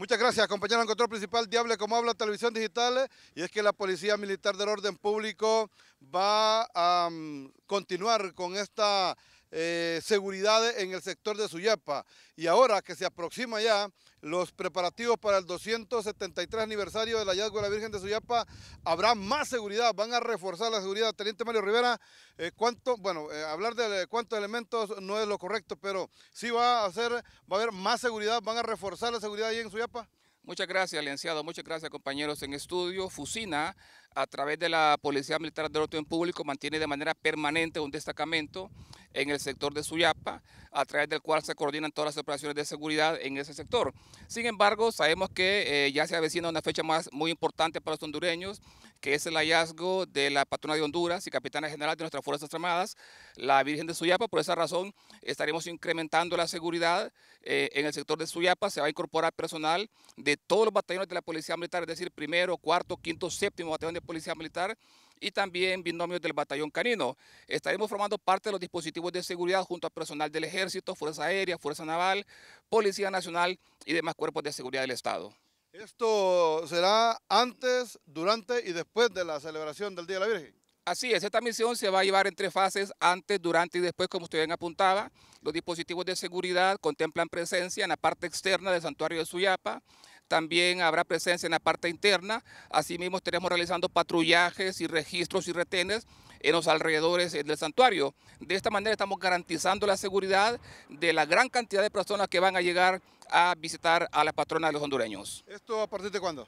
Muchas gracias, compañero en control principal Diable Como Habla Televisión Digital. Y es que la Policía Militar del Orden Público va a mm, continuar con esta eh, seguridad en el sector de Suyapa. Y ahora que se aproxima ya los preparativos para el 273 aniversario del hallazgo de la Virgen de Suyapa, habrá más seguridad, van a reforzar la seguridad. Teniente Mario Rivera, eh, cuánto, bueno, eh, hablar de cuántos elementos no es lo correcto, pero sí va a hacer, va a haber más seguridad, van a reforzar la seguridad ahí en Suyapa. Muchas gracias, licenciado. Muchas gracias, compañeros en estudio. Fusina, a través de la Policía Militar del en Público, mantiene de manera permanente un destacamento en el sector de Suyapa, a través del cual se coordinan todas las operaciones de seguridad en ese sector. Sin embargo, sabemos que eh, ya se avecina una fecha más muy importante para los hondureños, que es el hallazgo de la patrona de Honduras y capitana general de nuestras Fuerzas Armadas, la Virgen de Suyapa. Por esa razón, estaremos incrementando la seguridad eh, en el sector de Suyapa. Se va a incorporar personal de todos los batallones de la Policía Militar, es decir, primero, cuarto, quinto, séptimo batallón de Policía Militar y también binomios del batallón canino. Estaremos formando parte de los dispositivos de seguridad junto a personal del Ejército, Fuerza Aérea, Fuerza Naval, Policía Nacional y demás cuerpos de seguridad del Estado. ¿Esto será antes, durante y después de la celebración del Día de la Virgen? Así es, esta misión se va a llevar en tres fases, antes, durante y después, como usted bien apuntaba. Los dispositivos de seguridad contemplan presencia en la parte externa del santuario de Suyapa, también habrá presencia en la parte interna. Asimismo, estaremos realizando patrullajes y registros y retenes en los alrededores eh, del santuario. De esta manera estamos garantizando la seguridad de la gran cantidad de personas que van a llegar a visitar a la patrona de los hondureños. ¿Esto a partir de cuándo?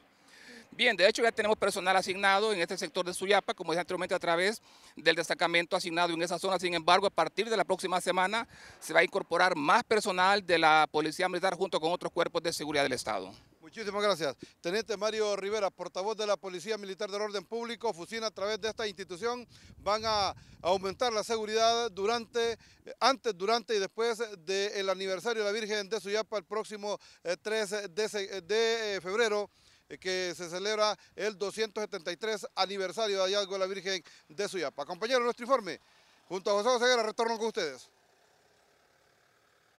Bien, de hecho ya tenemos personal asignado en este sector de Suyapa, como dije anteriormente, a través del destacamento asignado en esa zona. Sin embargo, a partir de la próxima semana se va a incorporar más personal de la Policía Militar junto con otros cuerpos de seguridad del Estado. Muchísimas gracias. Teniente Mario Rivera, portavoz de la Policía Militar del Orden Público, Fusina, a través de esta institución van a aumentar la seguridad durante, eh, antes, durante y después del aniversario de la Virgen de Suyapa el próximo 3 eh, de, eh, febrero que se celebra el 273 aniversario de hallazgo de la Virgen de Suyapa. Compañero, nuestro informe, junto a José José retorno con ustedes.